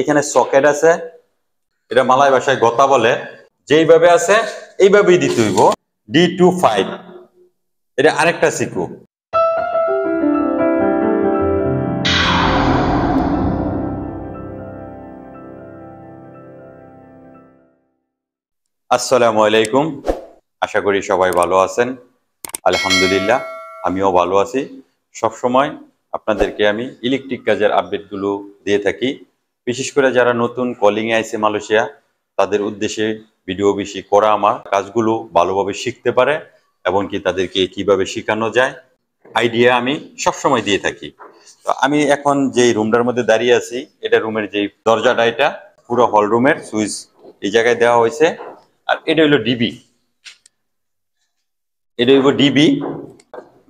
এখানে সকেট আছে এটা মালাই ভাষায় গতা বলে যেইভাবে আছে এইভাবেই দিতে হইব ডি টু ফাইভ এটা আরেকটা শিখু আসসালামু আলাইকুম আশা করি সবাই ভালো আছেন আলহামদুলিল্লাহ আমিও ভালো আছি সবসময় আপনাদেরকে আমি ইলেকট্রিক কাজের আপডেটগুলো দিয়ে থাকি বিশেষ করে যারা নতুন কলিংয়ে আইসে মালয়েশিয়া তাদের উদ্দেশ্যে ভিডিও বেশি করা আমার কাজগুলো ভালোভাবে শিখতে পারে এবং কি তাদেরকে কিভাবে শেখানো যায় আইডিয়া আমি সবসময় দিয়ে থাকি তো আমি এখন যে রুমটার মধ্যে দাঁড়িয়ে আছি এটা রুমের যে দরজাটা এটা পুরো হল রুমের সুইচ এই জায়গায় দেওয়া হয়েছে আর এটা হলো ডিবি এটা হইব ডিবি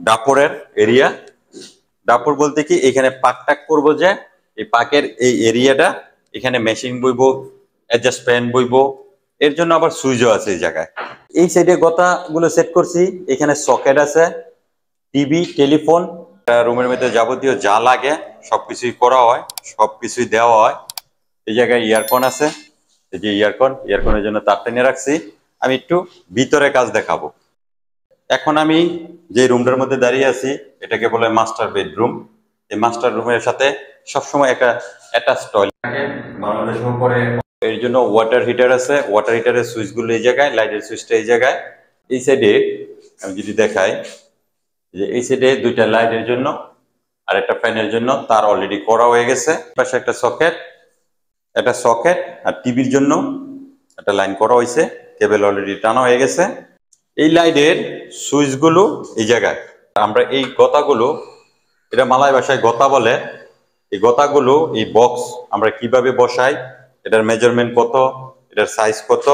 ডাপরের এরিয়া ডাপর বলতে কি এখানে পাক টাক করবো যে এই পাকের এই এরিয়াটা এখানে মেশিন বইব অ্যাডজাস্ট প্যান বইব এর জন্য আবার সুইচও আছে এই জায়গায় এই সাইডে গতাগুলো সেট করছি এখানে সকেট আছে টিভি টেলিফোন রুমের মধ্যে যাবতীয় যা লাগে সবকিছুই করা হয় সবকিছুই দেওয়া হয় এই জায়গায় ইয়ারফোন আছে এই যে ইয়ারফোন ইয়ারফোনের জন্য তার টেনে রাখছি আমি একটু ভিতরে কাজ দেখাবো এখন আমি যে রুমটার মধ্যে দাঁড়িয়ে আছি এটাকে বলে মাস্টার বেডরুম এই মাস্টার রুমের সাথে সবসময় একটা অ্যাটাচ টয়লেট এর জন্য ওয়াটার হিটার আছে ওয়াটার হিটারের সুইচগুলো এই জায়গায় লাইটের সুইচটা এই জায়গায় এই সাইডে আমি যদি দেখাই যে এই সাইডে দুইটা লাইটের জন্য আর একটা ফ্যানের জন্য তার অলরেডি করা হয়ে গেছে পাশে একটা সকেট একটা সকেট আর টিভির জন্য একটা লাইন করা হয়েছে কেবল অলরেডি টানা হয়ে গেছে এই লাইটের সুইচগুলো এই জায়গায় আমরা এই গতাগুলো এটা মালায় ভাষায় গতা বলে এই গতাগুলো এই বক্স আমরা কিভাবে বসাই এটার মেজারমেন্ট কত এটার সাইজ কত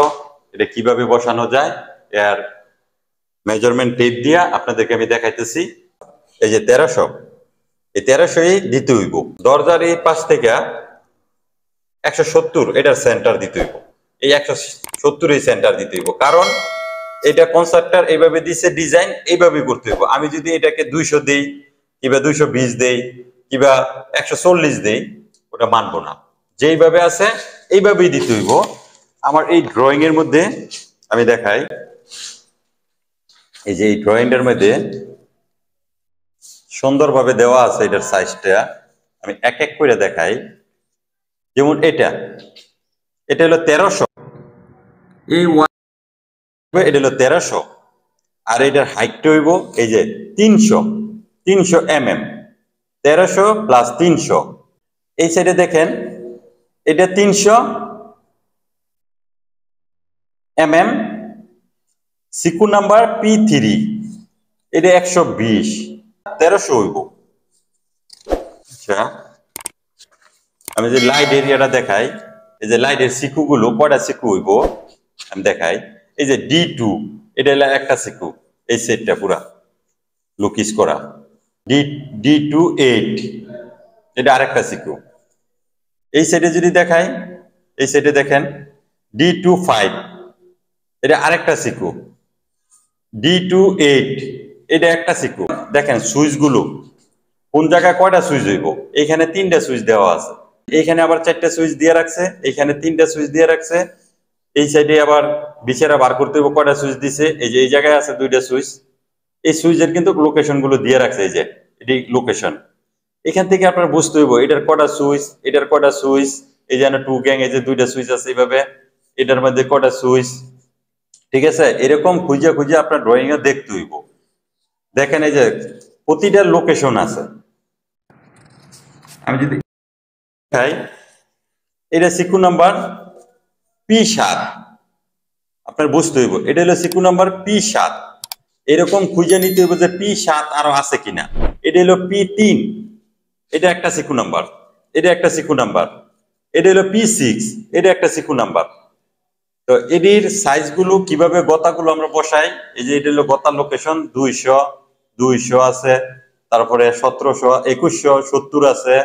এটা কিভাবে বসানো যায় এর মেজারমেন্ট টেপ দিয়া আপনাদেরকে আমি দেখাইতেছি এই যে তেরোশো এই তেরোশোই দিতে হইব দরজার এই পাশ থেকে একশো সত্তর এটার সেন্টার দিতে হইব এই একশো সত্তর এই সেন্টার দিতে হইব কারণ এটা কনসার্টটার এইভাবে দিছে ডিজাইন এইভাবে করতে হইব আমি যদি এটাকে দুইশো দিই কিংবা দুইশো বিশ দেই কিবা একশো চল্লিশ দেই ওটা মানবো না যেইভাবে আছে এইভাবেই দিতে হইব আমার এই ড্রয়িং এর মধ্যে আমি দেখাই এই যে এই ড্রয়িংটার মধ্যে সুন্দরভাবে দেওয়া আছে এটার সাইজটা আমি এক এক করে দেখাই যেমন এটা এটা হলো তেরোশো এই এটা হলো তেরোশো আর এটার হাইটটা হইব এই যে তিনশো তিনশো এম mm। এম তেরোশো প্লাস তিনশো এই সাইডে দেখেন এটা তিনশো এম mm, এম সিকু নাম্বার পি থ্রি এটা একশো বিশ তেরোশো হইব আচ্ছা আমি যে লাইট এরিয়াটা দেখাই এই যে লাইটের সিকুগুলো কটা সিকু হইব আমি দেখাই এই যে ডি টু এটা একটা সিকু এই সেটটা পুরা লুকিস করা ডি ডি টু এইট এটা আরেকটা সিকিউ এই সেটে যদি দেখাই এই সেটে দেখেন ডি টু ফাইভ এটা আরেকটা সিকু ডি টু এইট এটা একটা সিকু দেখেন সুইচগুলো কোন জায়গায় কয়টা সুইচ হইব এখানে তিনটা সুইচ দেওয়া আছে এইখানে আবার চারটা সুইচ দিয়ে রাখছে এইখানে তিনটা সুইচ দিয়ে রাখছে এই সাইডে আবার বিছেরা বার করতে হইব কয়টা সুইচ দিছে এই যে এই জায়গায় আছে দুইটা সুইচ এই সুইচের কিন্তু লোকেশনগুলো দিয়ে রাখছে এই যে এটি লোকেশন এখান থেকে আপনার বুঝতে হইব এটার কটা সুইচ এটার কটা সুইচ এই যে টু গ্যাং এই যে দুইটা সুইচ আছে এইভাবে এটার মধ্যে কটা সুইচ ঠিক আছে এরকম খুঁজে খুঁজে আপনার ড্রয়িং এ দেখতে হইব দেখেন এই যে প্রতিটা লোকেশন আছে আমি যদি তাই এটা সিকু নাম্বার পি সাত আপনার বুঝতে হইব এটা হলো সিকু নাম্বার পি সাত এরকম খুঁজে নিতে হবে যে পি সাত আরো আছে কিনা এটা হলো পি তিন এটা একটা সিকু নাম্বার এটা একটা সিকু নাম্বার এটা হলো পি সিক্স এটা একটা সিকু নাম্বার তো এটির সাইজগুলো কিভাবে গতাগুলো আমরা বসাই এই যে এটা হলো গতা লোকেশন দুইশো দুইশো আছে তারপরে সতেরোশো একুশশো সত্তর আছে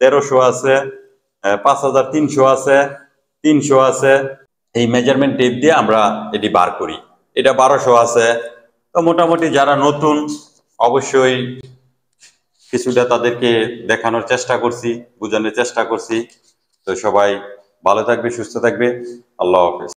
তেরোশো আছে পাঁচ হাজার তিনশো আছে তিনশো আছে এই মেজারমেন্ট টেপ দিয়ে আমরা এটি বার করি এটা বারোশো আছে তো মোটামুটি যারা নতুন অবশ্যই কিছুটা তাদেরকে দেখানোর চেষ্টা করছি বোঝানোর চেষ্টা করছি তো সবাই ভালো থাকবে সুস্থ থাকবে আল্লাহ হাফিজ